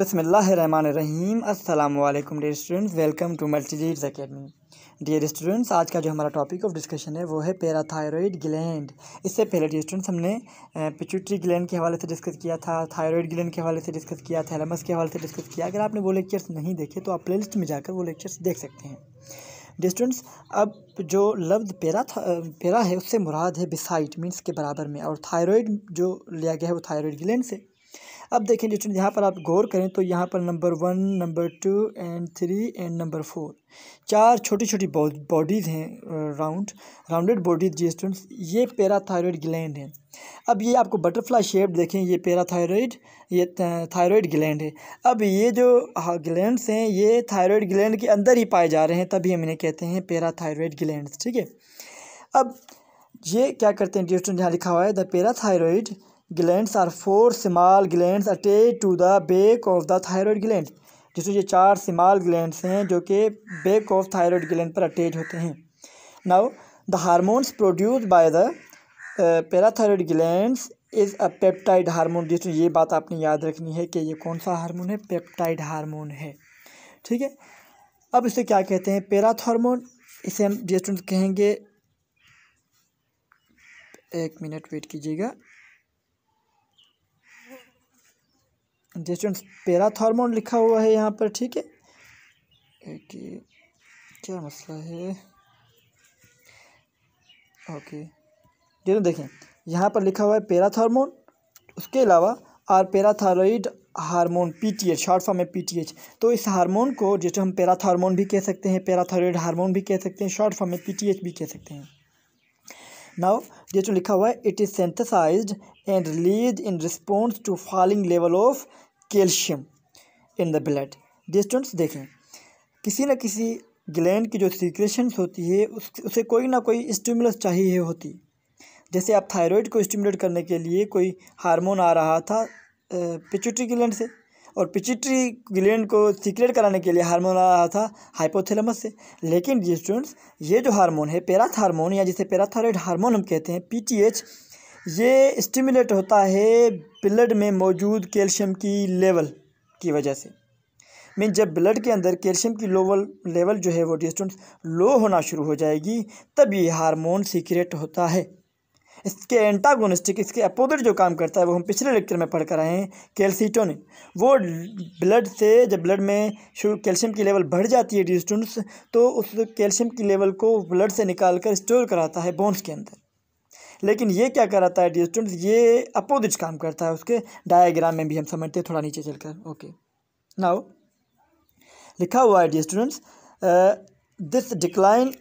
बसमीम अल्लाम dear students welcome to मल्टीजीड्स अकेडमी डियर स्टूडेंट्स आज का जो हमारा टॉपिक ऑफ डिस्कशन है वो है पैराथायरॉयड ग्लैंड इससे पहले डियर स्टूडेंट्स हमने पिचुट्री ग्लैंड के हवाले से डिस्कस किया था थायरॉयड ग्लैंड के हवाले से डिस्कस किया थैलमस के हवाले से डिस्कस किया अगर आपने वो लेक्चर्स नहीं देखे तो आप लिस्ट में जाकर वो लेक्चर्स देख सकते हैं स्टूडेंट्स अब जो लफ्ज़ पेरा था पेरा है उससे मुराद है बिसाइट मीन्स के बराबर में और थायरॉयड जो लिया गया है वो थायरॉयड ग्लैंड से अब देखें जो यहाँ पर आप गौर करें तो यहाँ पर number one number two and three and number four चार छोटी छोटी बॉडीज़ हैं राउंड राउंडेड बॉडीज जी स्टूडेंट्स ये पैराथायरॉयड ग्लैंड हैं अब ये आपको बटरफ्लाई शेप देखें ये पैराथायरॉयड ये थायरॉयड ग्लैंड है अब ये जो ग्लैंड्स हैं ये थायरॉयड ग्लैंड के अंदर ही पाए जा रहे हैं तभी हम इन्हें कहते हैं पैराथायरॉयड ग्लैंड ठीक है अब ये क्या करते हैं डिस्टूडेंट यहाँ लिखा हुआ है the parathyroid glands are four small glands attach to the back of the thyroid gland जिसमें ये चार स्मॉल ग्लैंड्स हैं जो कि बेक ऑफ थायरॉयड ग्लैंड पर अटैच होते हैं now the hormones produce by the parathyroid glands is a peptide hormone जिसमें ये बात आपने याद रखनी है कि ये कौन सा हारमोन है पेप्टाइड हारमोन है ठीक है अब इसे क्या कहते हैं पैराथॉर्मोन इसे हम जिस कहेंगे एक मिनट वेट कीजिएगा स्टूडेंट्स पैराथॉर्मोन लिखा हुआ है यहाँ पर ठीक है कि क्या मसला है ओके जो तो देखें यहाँ पर लिखा हुआ है पैराथॉर्मोन उसके अलावा or parathyroid hormone PTH short form है पीटीएच तो इस हार्मोन को जिसे हम पैराथॉर्मोन भी कह सकते हैं पैराथायरॉइड हार्मोन भी कह सकते हैं शॉर्ट फॉर्म में पीटीएच भी कह सकते हैं नाउ ये जो लिखा हुआ है it is synthesized and release in response to falling level of calcium in the blood ये स्टूडेंट्स देखें किसी न किसी ग्लैंड की जो सीक्रेशन होती है उस उसे कोई ना कोई स्टिमुलस चाहिए होती जैसे आप थायरॉयड को स्टिमुलेट करने के लिए कोई हार्मोन आ रहा था पिचुटी ग्लैंड से और पिचिट्री ग्लैंड को सीक्रेट कराने के लिए हार्मोन आ रहा था हाइपोथैलेमस से लेकिन ये स्टूडेंट्स ये जो हार्मोन है पैराथ हार्मोन या जिसे पैराथायरॉयड हार्मोन हम कहते हैं पीटीएच ये स्टिमुलेट होता है ब्लड में मौजूद कैल्शियम की लेवल की वजह से मीन जब ब्लड के अंदर कैल्शियम की लोवल लेवल जो है वो डिस्टेंस लो होना शुरू हो जाएगी तब ये हार्मोन सीक्रेट होता है इसके एंटागोनिस्टिक इसके अपोजिट जो काम करता है वो हम पिछले लेक्चर में पढ़ कर आए हैं कैल्सीटोनिन वो ब्लड से जब ब्लड में कैल्शियम की लेवल बढ़ जाती है डिस्टूडेंट्स तो उस कैल्शियम की लेवल को ब्लड से निकाल कर स्टोर कराता है बोन्स के अंदर लेकिन ये क्या कराता है डी ये अपोजिट काम करता है उसके डायाग्राम में भी हम समझते हैं थोड़ा नीचे चलकर ओके नाउ लिखा हुआ है dear students this decline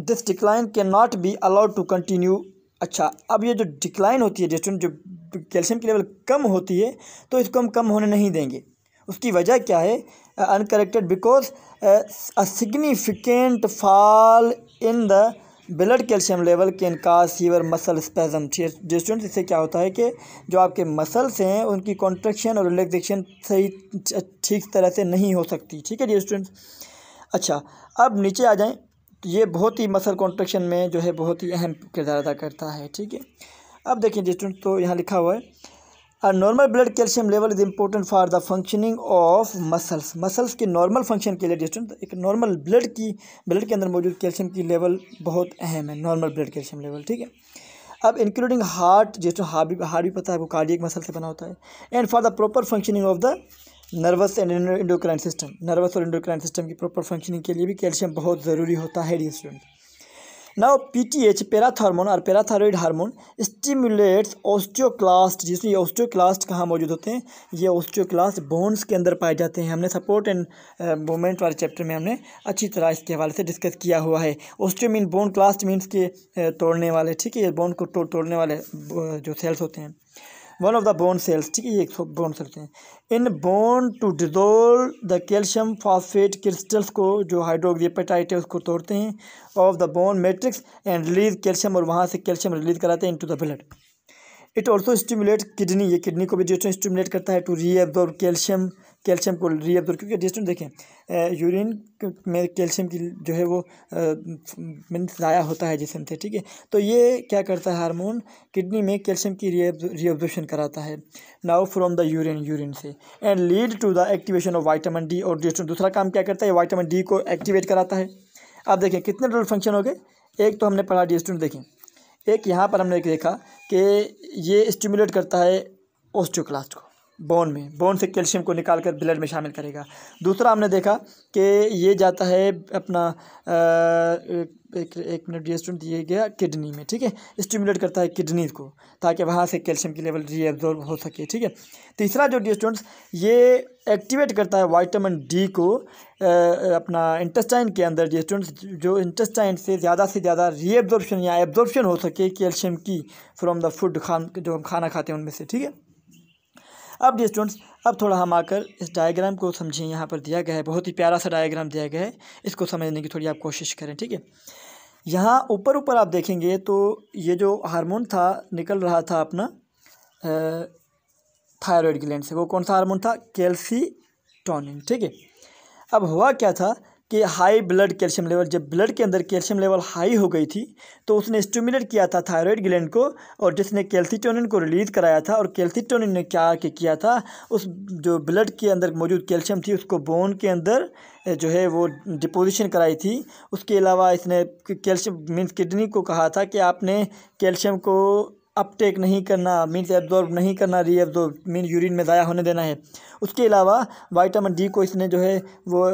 this decline can not be allowed to continue अच्छा अब ये जो डिक्लाइन होती है डेस्टोन जो कैल्शियम की लेवल कम होती है तो इसको हम कम होने नहीं देंगे उसकी वजह क्या है uncorrected because a significant fall in the blood calcium level के इनका सीवर मसल स्पेजम स्टूडेंट इससे क्या होता है कि जो आपके मसल्स हैं उनकी कॉन्ट्रेक्शन और रिलैक्सेशन सही ठीक तरह से नहीं हो सकती ठीक है जी स्टूडेंट अच्छा अब नीचे आ जाएँ ये बहुत ही मसल कॉन्ट्रेक्शन में जो है बहुत ही अहम किरदार अदा करता है ठीक है अब देखिए जिस तो यहाँ लिखा हुआ है और normal blood calcium level is important for the functioning of muscles muscles के नॉर्मल फंक्शन के लिए डिस्टेंट एक नॉर्मल ब्लड की ब्लड के अंदर मौजूद कैल्शियम की लेवल बहुत अहम है नॉर्मल ब्लड कैल्शियम लेवल ठीक है अब इंक्लूडिंग हार्ट जिसमें हार्ट भी हार्ट भी पता है वो कार्डियक मसल से बना होता है and for the proper functioning of the nervous and endocrine system nervous और इंडोक्राइन सिस्टम की प्रॉपर फंक्शनिंग के लिए भी कैल्शियम बहुत ज़रूरी होता है dear student now PTH H hormone और पैराथायरॉयड हार्मोन स्टिमुलेट्स ऑस्टियोक्लास्ट जिसमें ये ऑस्टियोक्लास्ट कहाँ मौजूद होते हैं ये ऑस्टियोक्लास्ट बोन्स के अंदर पाए जाते हैं हमने सपोर्ट एंड मूवमेंट वाले चैप्टर में हमने अच्छी तरह इसके हवाले से डिस्कस किया हुआ है osteo mean bone clast means के uh, तोड़ने वाले ठीक है ये बोन को तो, तोड़ने वाले uh, जो सेल्स होते हैं one of the bone cells ठीक है ये एक बोन सेल्स हैं in bone to dissolve the calcium phosphate crystals को जो हाइड्रोक्पेटाइट है उसको तोड़ते हैं of the bone matrix and release calcium और वहाँ से कैल्शियम रिलीज कराते हैं into the blood it also stimulate kidney ये किडनी को भी जो स्टिमुलेट करता है टू रीअब्जॉर्व कैल्शियम कैल्शियम को रीअब्जॉर्व क्योंकि डिस्टेंस देखें यूरिन में कैल्शियम की जो है वो ज़ाया होता है जिसम से ठीक है तो ये क्या करता है हार्मोन किडनी में कैल्शियम की रीअब्जॉर्बेशन कराता है now from the urine urine से and lead to the activation of vitamin D और डिस्टेंस दूसरा काम क्या करता है वाइटामिन डी को एक्टिवेट कराता है अब देखें कितने टोटल फंक्शन हो गए एक तो हमने पढ़ा डिस्टेंस देखें एक यहाँ पर हमने देखा कि ये स्टिमुलेट करता है ओस्टियोक्लास्ट को बोन में बोन से कैल्शियम को निकाल कर ब्लड में शामिल करेगा दूसरा हमने देखा कि ये जाता है अपना आ, एक एक मिनट डिस्टून दिया गया किडनी में ठीक है स्टिमुलेट करता है किडनी को ताकि वहाँ से कैल्शियम की लेवल रीअब्जॉर्ब हो सके ठीक है तीसरा जो डिस्टूडेंट्स ये एक्टिवेट करता है वाइटामिन डी को आ, अपना इंटस्टाइन के अंदर डिस्टूडेंट्स जो इंटस्टाइन से ज़्यादा से ज़्यादा रीअब्जॉर्बशन या एब्जॉर्बशन हो सके कैल्शियम की फ्रॉम द फूड खान जो हम खाना खाते हैं उनमें से ठीक है अब डी स्टूडेंट्स अब थोड़ा हम आकर इस डायग्राम को समझें यहाँ पर दिया गया है बहुत ही प्यारा सा डायग्राम दिया गया है इसको समझने की थोड़ी आप कोशिश करें ठीक है यहाँ ऊपर ऊपर आप देखेंगे तो ये जो हारमोन था निकल रहा था अपना थायरॉयड ग्लैंड से वो कौन सा हारमोन था कैल्सी टोनिन ठीक है अब हुआ क्या था कि हाई ब्लड कैल्शियम लेवल जब ब्लड के अंदर कैल्शियम लेवल हाई हो गई थी तो उसने स्टिमुलेट किया था थायराइड ग्लैंड को और जिसने कैल्सीटोनिन को रिलीज कराया था और कैल्सीटोनिन ने क्या के किया था उस जो ब्लड के अंदर मौजूद कैल्शियम थी उसको बोन के अंदर जो है वो डिपोजिशन कराई थी उसके अलावा इसने कैल्शियम मीन्स किडनी को कहा था कि आपने कैल्शियम को अपटेक नहीं करना मीन्स एब्जॉर्ब नहीं करना री एब्जॉर्ब मीन यूरिन में ज़ाया होने देना है उसके अलावा वाइटामिन डी को इसने जो है वो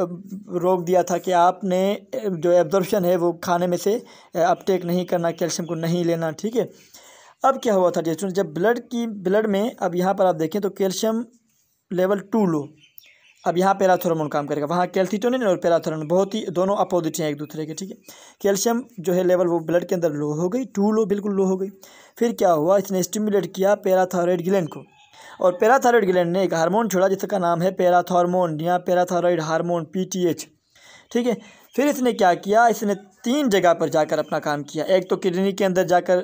रोक दिया था कि आपने जो एब्जॉर्बशन है वो खाने में से अपटेक नहीं करना कैल्शियम को नहीं लेना ठीक है अब क्या हुआ था डियर जब ब्लड की ब्लड में अब यहाँ पर आप देखें तो कैल्शियम लेवल टू लो अब यहाँ पैराथोरमोन काम करेगा वहाँ कैल्सिटोनिन और पैराथोरमोन बहुत ही दोनों अपोजिट हैं एक दूसरे के ठीक है कैल्शियम जो है लेवल वो ब्लड के अंदर लो हो गई टू लो बिल्कुल लो हो गई फिर क्या हुआ इसने स्टिमुलेट किया पैराथायरॉयड ग्लैंड को और पैराथायरॉयड ग्लैंड ने एक हार्मोन छोड़ा जिसका नाम है पैराथॉर्मोन या पैराथायरॉयड हार्मोन पी ठीक है फिर इसने क्या किया इसने तीन जगह पर जाकर अपना काम किया एक तो किडनी के अंदर जाकर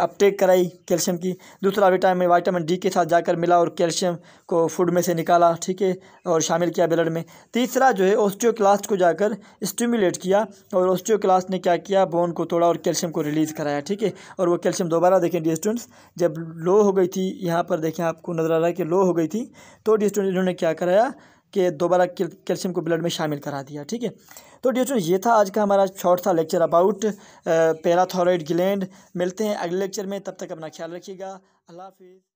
अपटेक कराई कैल्शियम की दूसरा विटामिन वाइटामिन डी के साथ जाकर मिला और कैल्शियम को फूड में से निकाला ठीक है और शामिल किया ब्लड में तीसरा जो है ऑस्टियोक्लास्ट को जाकर स्टिमुलेट किया और ऑस्टियोक्लास्ट ने क्या किया बोन को तोड़ा और कैल्शियम को रिलीज़ कराया ठीक है और वो कैल्शियम दोबारा देखें डी स्टूडेंट्स जब लो हो गई थी यहाँ पर देखें आपको नज़र आ रहा है कि लो हो गई थी तो डी स्टूडेंट इन्होंने क्या कराया के दोबारा कैल्शियम को ब्लड में शामिल करा दिया ठीक है तो डियर ये था आज का हमारा शॉर्ट था लेक्चर अबाउट पैराथॉरॉइड ग्लैंड मिलते हैं अगले लेक्चर में तब तक अपना ख्याल रखिएगा अल्लाह हाफिज़